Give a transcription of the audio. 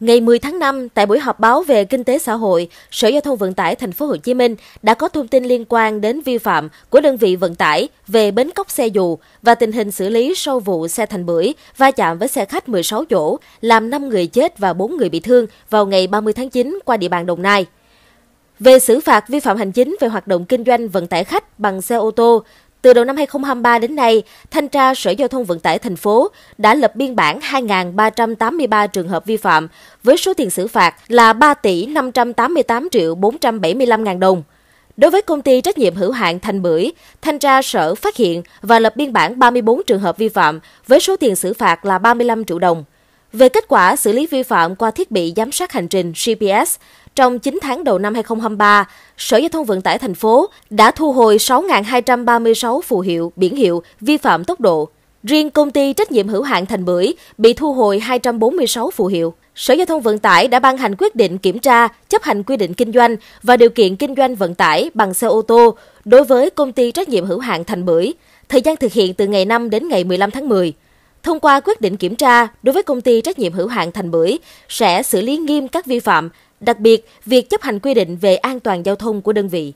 Ngày 10 tháng 5, tại buổi họp báo về kinh tế xã hội, Sở Giao thông Vận tải Thành phố Hồ Chí Minh đã có thông tin liên quan đến vi phạm của đơn vị vận tải về bến cốc xe dù và tình hình xử lý sau vụ xe thành bưởi va chạm với xe khách 16 chỗ, làm 5 người chết và 4 người bị thương vào ngày 30 tháng 9 qua địa bàn Đồng Nai. Về xử phạt vi phạm hành chính về hoạt động kinh doanh vận tải khách bằng xe ô tô, từ đầu năm 2023 đến nay, Thanh tra Sở Giao thông Vận tải thành phố đã lập biên bản 2.383 trường hợp vi phạm với số tiền xử phạt là 3 tỷ 588 triệu 475 ngàn đồng. Đối với công ty trách nhiệm hữu hạn Thành Bưởi, thanh tra sở phát hiện và lập biên bản 34 trường hợp vi phạm với số tiền xử phạt là 35 triệu đồng về kết quả xử lý vi phạm qua thiết bị giám sát hành trình GPS trong 9 tháng đầu năm 2023, Sở Giao thông Vận tải thành phố đã thu hồi 6.236 phù hiệu, biển hiệu vi phạm tốc độ. Riêng công ty trách nhiệm hữu hạn Thành Bưởi bị thu hồi 246 phù hiệu. Sở Giao thông Vận tải đã ban hành quyết định kiểm tra, chấp hành quy định kinh doanh và điều kiện kinh doanh vận tải bằng xe ô tô đối với công ty trách nhiệm hữu hạn Thành Bưởi, thời gian thực hiện từ ngày 5 đến ngày 15 tháng 10. Thông qua quyết định kiểm tra đối với công ty trách nhiệm hữu hạn Thành Bưởi sẽ xử lý nghiêm các vi phạm, đặc biệt việc chấp hành quy định về an toàn giao thông của đơn vị.